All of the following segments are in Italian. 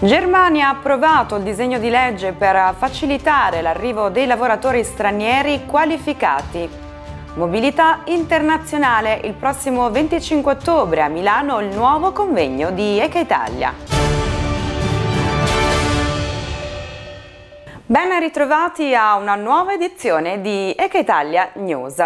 Germania ha approvato il disegno di legge per facilitare l'arrivo dei lavoratori stranieri qualificati. Mobilità internazionale, il prossimo 25 ottobre a Milano il nuovo convegno di Eca Italia. Ben ritrovati a una nuova edizione di Eca Italia News.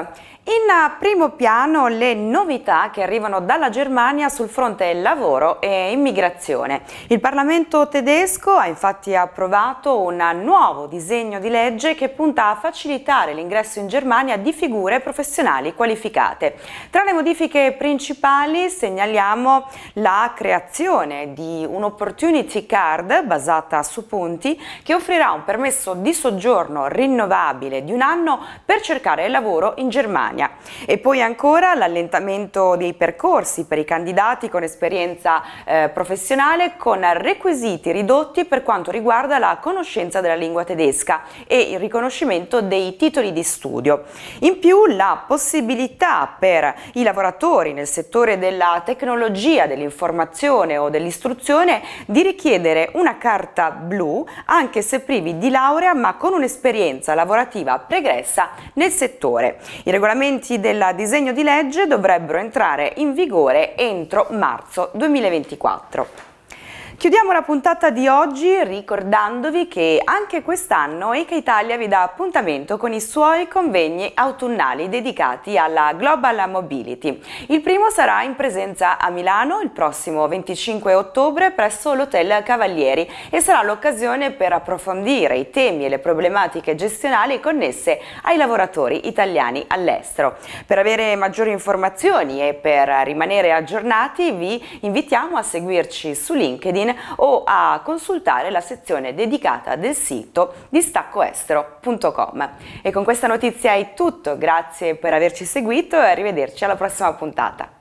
In primo piano le novità che arrivano dalla Germania sul fronte lavoro e immigrazione. Il Parlamento tedesco ha infatti approvato un nuovo disegno di legge che punta a facilitare l'ingresso in Germania di figure professionali qualificate. Tra le modifiche principali segnaliamo la creazione di un'opportunity card basata su punti che offrirà un permesso di soggiorno rinnovabile di un anno per cercare lavoro in Germania. Campania. E poi ancora l'allentamento dei percorsi per i candidati con esperienza eh, professionale con requisiti ridotti per quanto riguarda la conoscenza della lingua tedesca e il riconoscimento dei titoli di studio. In più la possibilità per i lavoratori nel settore della tecnologia, dell'informazione o dell'istruzione di richiedere una carta blu anche se privi di laurea ma con un'esperienza lavorativa pregressa nel settore. Il regolamento cambiamenti del disegno di legge dovrebbero entrare in vigore entro marzo 2024. Chiudiamo la puntata di oggi ricordandovi che anche quest'anno ECA Italia vi dà appuntamento con i suoi convegni autunnali dedicati alla Global Mobility. Il primo sarà in presenza a Milano il prossimo 25 ottobre presso l'Hotel Cavalieri e sarà l'occasione per approfondire i temi e le problematiche gestionali connesse ai lavoratori italiani all'estero. Per avere maggiori informazioni e per rimanere aggiornati vi invitiamo a seguirci su LinkedIn LinkedIn o a consultare la sezione dedicata del sito distaccoestero.com. E con questa notizia è tutto, grazie per averci seguito e arrivederci alla prossima puntata.